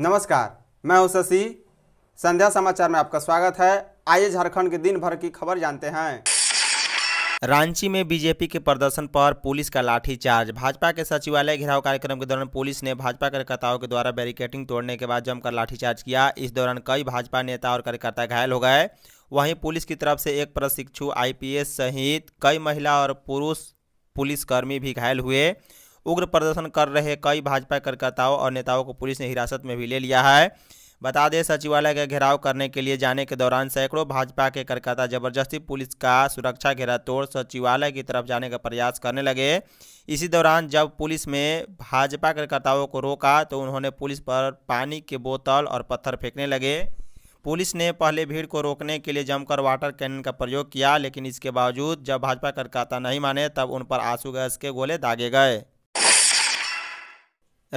नमस्कार मैं हूं शशि संध्या समाचार में आपका स्वागत है आइए झारखंड के दिन भर की खबर जानते हैं रांची में बीजेपी के प्रदर्शन पर पुलिस का लाठीचार्ज भाजपा के सचिवालय घेराव कार्यक्रम के दौरान पुलिस ने भाजपा कार्यकर्ताओं के द्वारा बैरिकेडिंग तोड़ने के बाद जमकर लाठीचार्ज किया इस दौरान कई भाजपा नेता और कार्यकर्ता घायल हो गए वहीं पुलिस की तरफ से एक प्रशिक्षु आईपीएस सहित कई महिला और पुरुष पुलिसकर्मी भी घायल हुए उग्र प्रदर्शन कर रहे कई भाजपा कार्यकर्ताओं और नेताओं को पुलिस ने हिरासत में भी ले लिया है बता दें सचिवालय का घेराव करने के लिए जाने के दौरान सैकड़ों भाजपा के कार्यकर्ता जबरदस्ती पुलिस का सुरक्षा घेरा तोड़ सचिवालय की तरफ जाने का प्रयास करने लगे इसी दौरान जब पुलिस में भाजपा कार्यकर्ताओं को रोका तो उन्होंने पुलिस पर पानी के बोतल और पत्थर फेंकने लगे पुलिस ने पहले भीड़ को रोकने के लिए जमकर वाटर कैनन का प्रयोग किया लेकिन इसके बावजूद जब भाजपा कार्यकर्ता नहीं माने तब उन पर आंसू गैस के गोले दागे गए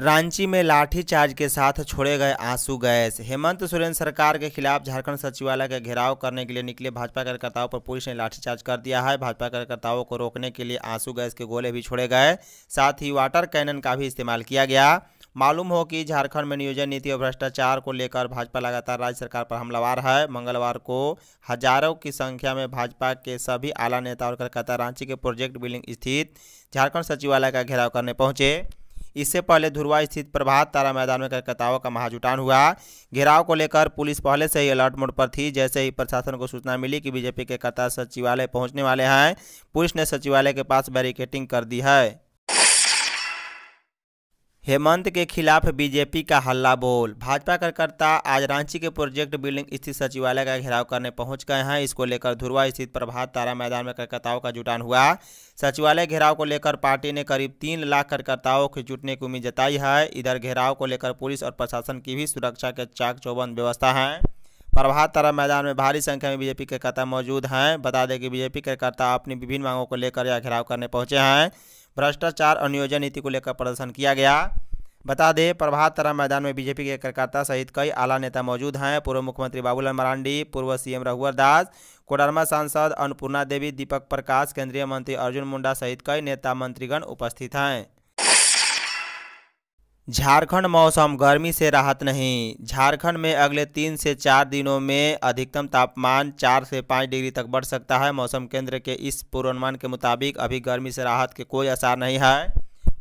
रांची में लाठीचार्ज के साथ छोड़े गए आंसू गैस हेमंत सोरेन सरकार के खिलाफ झारखंड सचिवालय का घेराव करने के लिए निकले भाजपा कार्यकर्ताओं पर पुलिस ने लाठीचार्ज कर दिया है भाजपा कार्यकर्ताओं को रोकने के लिए आंसू गैस के गोले भी छोड़े गए साथ ही वाटर कैनन का भी इस्तेमाल किया गया मालूम हो कि झारखंड में नियोजन नीति और भ्रष्टाचार को लेकर भाजपा लगातार राज्य सरकार पर हमलावार है मंगलवार को हजारों की संख्या में भाजपा के सभी आला नेता और कलकत्ता रांची के प्रोजेक्ट बिल्डिंग स्थित झारखंड सचिवालय का घेराव करने पहुंचे इससे पहले धुरवा स्थित प्रभात तारा मैदान में कलकत्ताओं का महाजुटान हुआ घेराव को लेकर पुलिस पहले से ही अलर्ट मोड पर थी जैसे ही प्रशासन को सूचना मिली कि बीजेपी के कर्ता सचिवालय पहुंचने वाले हैं पुलिस ने सचिवालय के पास बैरिकेटिंग कर दी है हेमंत के खिलाफ बीजेपी का हल्ला बोल भाजपा कार्यकर्ता आज रांची के प्रोजेक्ट बिल्डिंग स्थित सचिवालय का घेराव करने पहुंच गए हैं इसको लेकर धुरवा स्थित प्रभात तारा मैदान में कार्यकर्ताओं का जुटान हुआ सचिवालय घेराव को लेकर पार्टी ने करीब तीन लाख कार्यकर्ताओं के जुटने की उम्मीद जताई है इधर घेराव को लेकर पुलिस और प्रशासन की भी सुरक्षा के चाक चौबंद व्यवस्था है प्रभात तारा मैदान में भारी संख्या में बीजेपी कार्यकर्ता मौजूद हैं बता दें कि बीजेपी कार्यकर्ता अपनी विभिन्न मांगों को लेकर यह घेराव करने पहुंचे हैं भ्रष्टाचार और नियोजन नीति को लेकर प्रदर्शन किया गया बता दें प्रभात तारा मैदान में बीजेपी के कार्यकर्ता सहित कई आला नेता मौजूद हैं पूर्व मुख्यमंत्री बाबूलाल मरांडी पूर्व सीएम रघुवर दास कोडरमा सांसद अन्नपूर्णा देवी दीपक प्रकाश केंद्रीय मंत्री अर्जुन मुंडा सहित कई नेता मंत्रीगण उपस्थित हैं झारखंड मौसम गर्मी से राहत नहीं झारखंड में अगले तीन से चार दिनों में अधिकतम तापमान चार से पाँच डिग्री तक बढ़ सकता है मौसम केंद्र के इस पूर्वानुमान के मुताबिक अभी गर्मी से राहत के कोई आसार नहीं है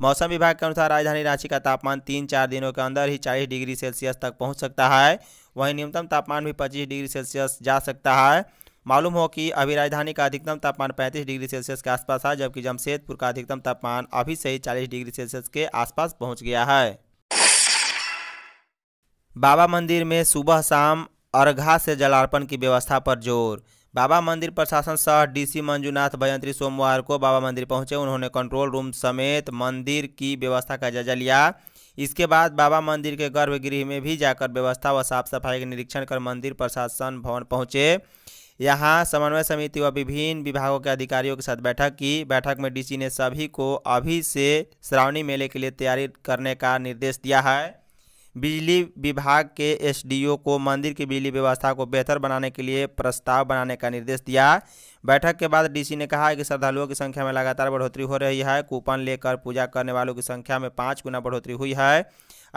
मौसम विभाग के अनुसार राजधानी रांची का तापमान तीन चार दिनों के अंदर ही चालीस डिग्री सेल्सियस तक पहुँच सकता है वहीं न्यूनतम तापमान भी पच्चीस डिग्री सेल्सियस जा सकता है मालूम हो कि अभी राजधानी का अधिकतम तापमान 35 डिग्री सेल्सियस के आसपास है जबकि जमशेदपुर का अधिकतम तापमान अभी से ही 40 डिग्री सेल्सियस के आसपास पहुंच गया है बाबा मंदिर में सुबह शाम अर्घा से जलार्पण की व्यवस्था पर जोर बाबा मंदिर प्रशासन सह डीसी मंजूनाथ भयंत्री सोमवार को बाबा मंदिर पहुंचे उन्होंने कंट्रोल रूम समेत मंदिर की व्यवस्था का जायजा लिया इसके बाद बाबा मंदिर के गर्भगृह में भी जाकर व्यवस्था व साफ सफाई का निरीक्षण कर मंदिर प्रशासन भवन पहुंचे यहाँ समन्वय समिति व विभिन्न विभागों के अधिकारियों के साथ बैठक की बैठक में डीसी ने सभी को अभी से श्रावणी मेले के लिए तैयारी करने का निर्देश दिया है बिजली विभाग के एसडीओ को मंदिर की बिजली व्यवस्था को बेहतर बनाने के लिए प्रस्ताव बनाने का निर्देश दिया बैठक के बाद डीसी ने कहा कि श्रद्धालुओं की संख्या में लगातार बढ़ोतरी हो रही है कूपन लेकर पूजा करने वालों की संख्या में पाँच गुना बढ़ोतरी हुई है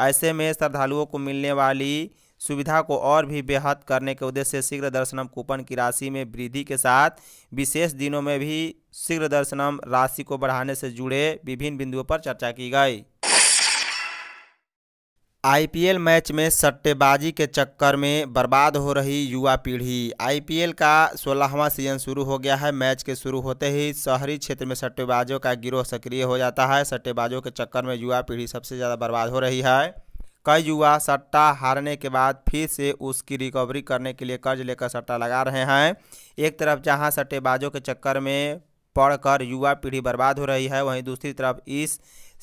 ऐसे में श्रद्धालुओं को मिलने वाली सुविधा को और भी बेहद करने के उद्देश्य से शीघ्र दर्शनम कूपन की राशि में वृद्धि के साथ विशेष दिनों में भी शीघ्र दर्शनम राशि को बढ़ाने से जुड़े विभिन्न बिंदुओं पर चर्चा की गई आईपीएल मैच में सट्टेबाजी के चक्कर में बर्बाद हो रही युवा पीढ़ी आईपीएल का सोलहवां सीजन शुरू हो गया है मैच के शुरू होते ही शहरी क्षेत्र में सट्टेबाजों का गिरोह सक्रिय हो जाता है सट्टेबाजों के चक्कर में युवा पीढ़ी सबसे ज़्यादा बर्बाद हो रही है कई युवा सट्टा हारने के बाद फिर से उसकी रिकवरी करने के लिए कर्ज लेकर सट्टा लगा रहे हैं एक तरफ जहां सट्टेबाजों के चक्कर में पढ़कर युवा पीढ़ी बर्बाद हो रही है वहीं दूसरी तरफ इस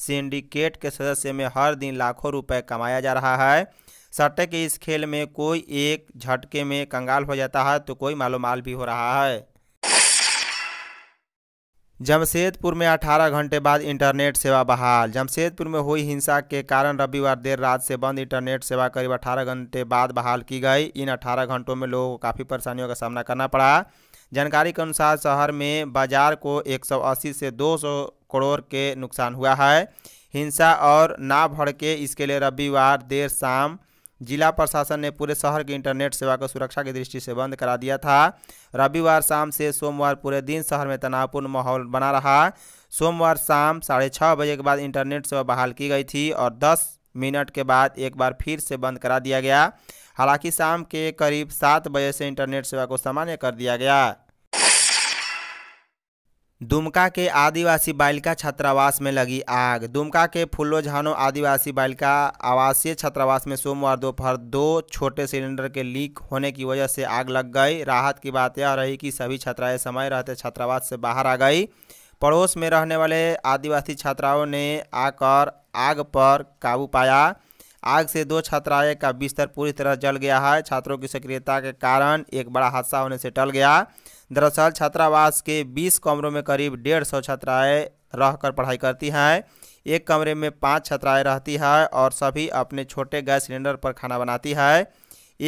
सिंडिकेट के सदस्य में हर दिन लाखों रुपए कमाया जा रहा है सट्टे के इस खेल में कोई एक झटके में कंगाल हो जाता है तो कोई मालोमाल भी हो रहा है जमशेदपुर में 18 घंटे बाद इंटरनेट सेवा बहाल जमशेदपुर में हुई हिंसा के कारण रविवार देर रात से बंद इंटरनेट सेवा करीब 18 घंटे बाद बहाल की गई इन 18 घंटों में लोगों को काफ़ी परेशानियों का सामना करना पड़ा जानकारी के अनुसार शहर में बाजार को 180 से 200 करोड़ के नुकसान हुआ है हिंसा और ना भड़के इसके लिए रविवार देर शाम जिला प्रशासन ने पूरे शहर की इंटरनेट सेवा को सुरक्षा की दृष्टि से बंद करा दिया था रविवार शाम से सोमवार पूरे दिन शहर में तनावपूर्ण माहौल बना रहा सोमवार शाम साढ़े छः बजे के बाद इंटरनेट सेवा बहाल की गई थी और दस मिनट के बाद एक बार फिर से बंद करा दिया गया हालांकि शाम के करीब सात बजे से इंटरनेट सेवा को सामान्य कर दिया गया दुमका के आदिवासी बालिका छात्रावास में लगी आग दुमका के फुल्लो झानो आदिवासी बालिका आवासीय छात्रावास में सोमवार दोपहर दो छोटे सिलेंडर के लीक होने की वजह से आग लग गई राहत की बात यह रही कि सभी छात्राएं समय रहते छात्रावास से बाहर आ गई पड़ोस में रहने वाले आदिवासी छात्राओं ने आकर आग पर काबू पाया आग से दो छात्राएं का बिस्तर पूरी तरह जल गया है छात्रों की सक्रियता के कारण एक बड़ा हादसा होने से टल गया दरअसल छात्रावास के 20 कमरों में करीब डेढ़ सौ छात्राएँ रहकर पढ़ाई करती हैं एक कमरे में पाँच छात्राएँ रहती हैं और सभी अपने छोटे गैस सिलेंडर पर खाना बनाती है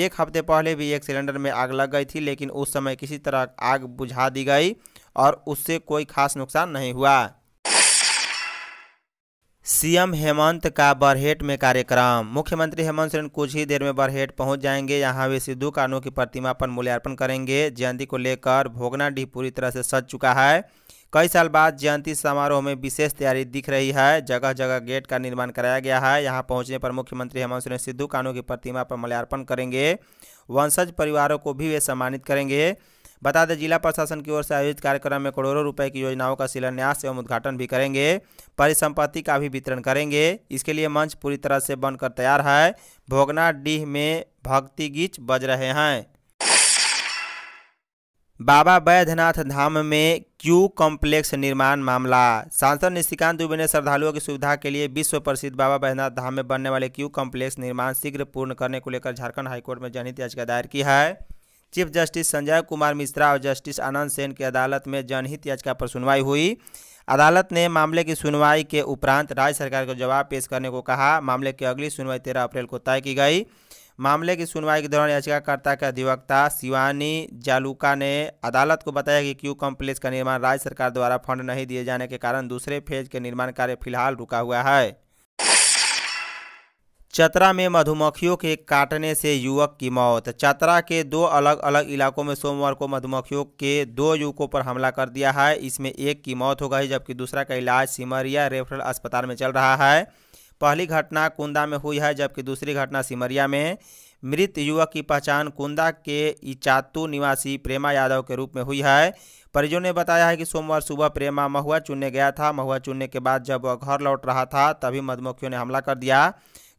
एक हफ्ते पहले भी एक सिलेंडर में आग लग गई थी लेकिन उस समय किसी तरह आग बुझा दी गई और उससे कोई खास नुकसान नहीं हुआ सीएम हेमंत का बरहेट में कार्यक्रम मुख्यमंत्री हेमंत सोरेन कुछ ही देर में बरहेट पहुंच जाएंगे यहां वे सिद्धू कानू की प्रतिमा पर मूल्यार्पण करेंगे जयंती को लेकर भोगना डी पूरी तरह से सज चुका है कई साल बाद जयंती समारोह में विशेष तैयारी दिख रही है जगह जगह गेट का निर्माण कराया गया है यहाँ पहुँचने पर मुख्यमंत्री हेमंत सोरेन सिद्धू कानू की प्रतिमा पर मूल्यार्पण करेंगे वंशज परिवारों को भी वे सम्मानित करेंगे बता दें जिला प्रशासन की ओर से आयोजित कार्यक्रम में करोड़ों रुपए की योजनाओं का शिलान्यास एवं उद्घाटन भी करेंगे परिसंपत्ति का भी वितरण करेंगे इसके लिए मंच पूरी तरह से बनकर तैयार है भोगना डीह में भक्ति गीत बज रहे हैं बाबा बैद्यनाथ धाम में क्यू कॉम्प्लेक्स निर्माण मामला सांसद निशिकांत दुबे ने श्रद्धालुओं की सुविधा के लिए विश्व प्रसिद्ध बाबा बैद्यनाथ धाम में बनने वाले क्यू कॉम्प्लेक्स निर्माण शीघ्र पूर्ण करने को लेकर झारखंड हाईकोर्ट में जनहित याचिका दायर की है चीफ जस्टिस संजय कुमार मिश्रा और जस्टिस आनंद सेन की अदालत में जनहित याचिका पर सुनवाई हुई अदालत ने मामले की सुनवाई के उपरांत राज्य सरकार को जवाब पेश करने को कहा मामले की अगली सुनवाई तेरह अप्रैल को तय की गई मामले की सुनवाई के दौरान याचिकाकर्ता के अधिवक्ता शिवानी जालुका ने अदालत को बताया कि क्यू कॉम्प्लेक्स का निर्माण राज्य सरकार द्वारा फंड नहीं दिए जाने के कारण दूसरे फेज के निर्माण कार्य फिलहाल रुका हुआ है चतरा में मधुमक्खियों के काटने से युवक की मौत चतरा के दो अलग अलग इलाकों में सोमवार को मधुमक्खियों के दो युवकों पर हमला कर दिया है इसमें एक की मौत हो गई जबकि दूसरा का इलाज सिमरिया रेफरल अस्पताल में चल रहा है पहली घटना कुंदा में हुई है जबकि दूसरी घटना सिमरिया में मृत युवक की पहचान कुंदा के इचातू निवासी प्रेमा यादव के रूप में हुई है परिजनों ने बताया है कि सोमवार सुबह प्रेमा महुआ चुनने गया था महुआ चुनने के बाद जब वह घर लौट रहा था तभी मधुमक्खियों ने हमला कर दिया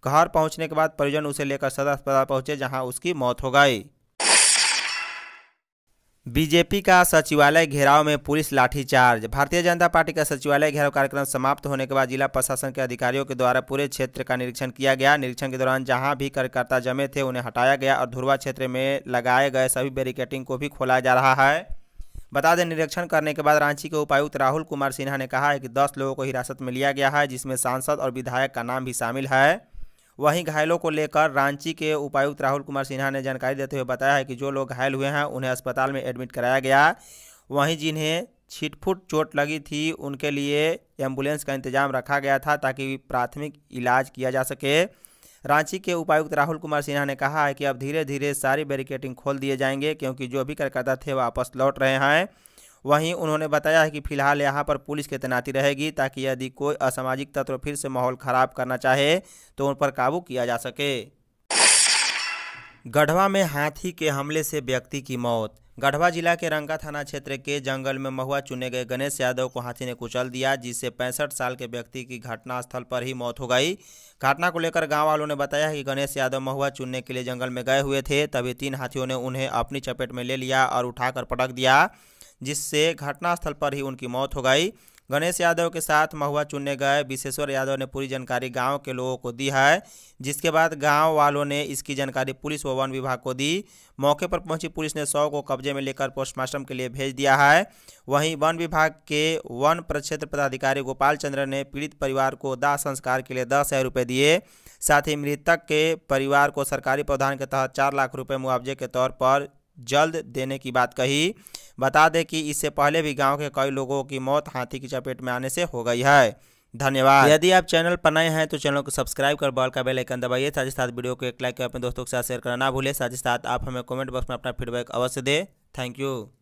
घर पहुंचने के बाद परिजन उसे लेकर सदर अस्पताल पहुंचे जहां उसकी मौत हो गई बीजेपी का सचिवालय घेराव में पुलिस लाठीचार्ज भारतीय जनता पार्टी का सचिवालय घेराव कार्यक्रम समाप्त होने के बाद जिला प्रशासन के अधिकारियों के द्वारा पूरे क्षेत्र का निरीक्षण किया गया निरीक्षण के दौरान जहां भी कार्यकर्ता जमे थे उन्हें हटाया गया और धुरवा क्षेत्र में लगाए गए सभी बैरिकेटिंग को भी खोला जा रहा है बता दें निरीक्षण करने के बाद रांची के उपायुक्त राहुल कुमार सिन्हा ने कहा है कि दस लोगों को हिरासत में लिया गया है जिसमें सांसद और विधायक का नाम भी शामिल है वहीं घायलों को लेकर रांची के उपायुक्त राहुल कुमार सिन्हा ने जानकारी देते हुए बताया है कि जो लोग घायल हुए हैं उन्हें अस्पताल में एडमिट कराया गया वहीं जिन्हें छिटफुट चोट लगी थी उनके लिए एम्बुलेंस का इंतजाम रखा गया था ताकि प्राथमिक इलाज किया जा सके रांची के उपायुक्त राहुल कुमार सिन्हा ने कहा है कि अब धीरे धीरे सारी बैरिकेटिंग खोल दिए जाएंगे क्योंकि जो भी कार्यकर्ता थे वापस लौट रहे हैं वहीं उन्होंने बताया है कि फिलहाल यहां पर पुलिस की तैनाती रहेगी ताकि यदि कोई असामाजिक तत्व फिर से माहौल खराब करना चाहे तो उन पर काबू किया जा सके गढ़वा में हाथी के हमले से व्यक्ति की मौत गढ़वा जिला के रंगा थाना क्षेत्र के जंगल में महुआ चुने गए गणेश यादव को हाथी ने कुचल दिया जिससे पैंसठ साल के व्यक्ति की घटनास्थल पर ही मौत हो गई घटना को लेकर गांव वालों ने बताया कि गणेश यादव महुआ चुनने के लिए जंगल में गए हुए थे तभी तीन हाथियों ने उन्हें अपनी चपेट में ले लिया और उठाकर पटक दिया जिससे घटनास्थल पर ही उनकी मौत हो गई गणेश यादव के साथ महुआ चुनने गए विशेश्वर यादव ने पूरी जानकारी गांव के लोगों को दी है जिसके बाद गांव वालों ने इसकी जानकारी पुलिस व वन विभाग को दी मौके पर पहुंची पुलिस ने शव को कब्जे में लेकर पोस्टमार्टम के लिए भेज दिया है वहीं वन विभाग के वन प्रक्षेत्र पदाधिकारी गोपाल चंद्र ने पीड़ित परिवार को दाह संस्कार के लिए दस हज़ार रुपये दिए साथ ही मृतक के परिवार को सरकारी प्रावधान के तहत चार लाख रुपये मुआवजे के तौर पर जल्द देने की बात कही बता दें कि इससे पहले भी गाँव के कई लोगों की मौत हाथी की चपेट में आने से हो गई है धन्यवाद यदि आप चैनल पर नए हैं तो चैनल को सब्सक्राइब कर बॉल का बेल आइकन दबाइए साथ ही साथ वीडियो को एक लाइक कर अपने दोस्तों के साथ शेयर करना ना भूलें साथ ही साथ आप हमें कमेंट बॉक्स में अपना फीडबैक अवश्य दें थैंक यू